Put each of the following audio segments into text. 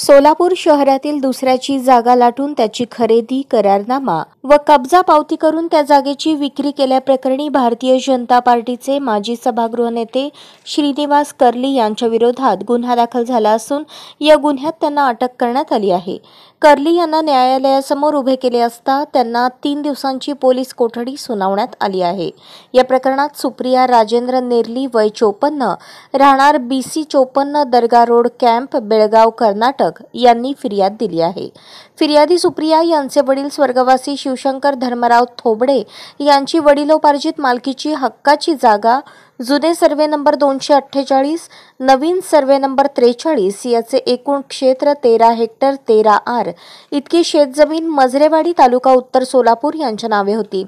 सोलापूर शहरातील दुसऱ्याची जागा लाटून त्याची खरेदी करारनामा व कब्जा पावती करून त्या जागेची विक्री केल्याप्रकरणी भारतीय जनता पार्टीचे माजी सभागृह नेते श्रीनिवास कर्ली यांच्या विरोधात गुन्हा दाखल झाला असून या गुन्ह्यात त्यांना अटक करण्यात आली आहे कर्ली यांना न्यायालयासमोर उभे केले असता त्यांना तीन दिवसांची पोलीस कोठडी सुनावण्यात आली आहे या प्रकरणात सुप्रिया राजेंद्र नेर्ली वय चोपन्न राहणार सी चोपन्न दर्गा रोड कॅम्प बेळगाव कर्नाटक यांनी फिर्याद दिली आहे फिर्यादी सुप्रिया यांचे वडील स्वर्गवासी शिवशंकर धर्मराव थोबडे यांची वडिलोपार्जित मालकीची हक्काची जागा जुने सर्वे नंबर दोनशे अठ्ठेचाळीस नवीन सर्वे नंबर त्रेचाळीस याचे एकूण क्षेत्र तेरा हेक्टर तेरा आर इतकी शेतजमीन मजरेवाडी तालुका उत्तर सोलापूर यांच्या नावे होती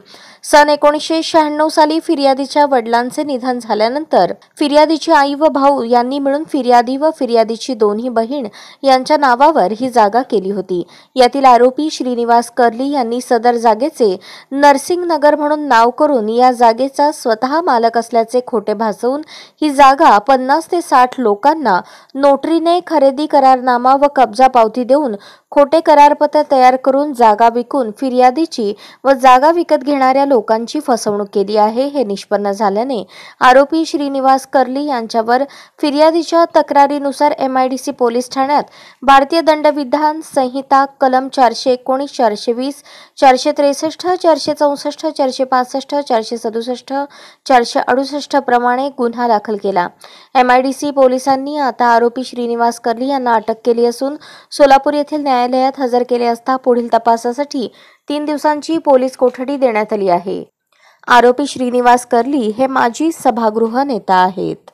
सन एकोणीसशे शहाण्णव साली फिर्यादीच्या वडिलांचे निधन झाल्यानंतर फिर्यादीची आई व भाऊ यांनी मिळून फिर्यादी व फिर्यादीची दोन्ही बहीण यांच्या नावावर ही जागा केली होती यातील आरोपी श्रीनिवास कर्ली यांनी सदर जागेचे नरसिंग नगर म्हणून नाव करून या जागेचा स्वतः मालक असल्याचे खोट खोटे भासवून ही जागा पन्नास ते साठ लोकांना नोटरीने खरेदी करारनामा व कब्जा पावती देऊन खोटे करारपत्र तयार करून जागा विकून फिर्यादीची व जागा विकत घेणाऱ्या लोकांची फसवणूक केली आहे हे निष्पन्न झाल्याने आरोपी श्रीनिवास कर्ली यांच्यावर फिर्यादीच्या तक्रारीनुसार एमआयडीसी पोलीस ठाण्यात भारतीय दंडविधान संहिता कलम चारशे एकोणीस चारशे वीस चारशे त्रेसष्ट चारशे चौसष्ट चारशे पासष्ट चारशे सदुसष्ट चारशे अडुसष्ट प्रमाणे गुन्हा दाखल केला एम आय डी सी पोलिसांनी आता आरोपी श्रीनिवास कर्ली यांना अटक केली असून सोलापूर येथील न्यायालयात हजर केले असता पुढील तपासासाठी तीन दिवसांची पोलीस कोठडी देण्यात आली आहे आरोपी श्रीनिवास कर्ली हे माजी सभागृह नेता आहेत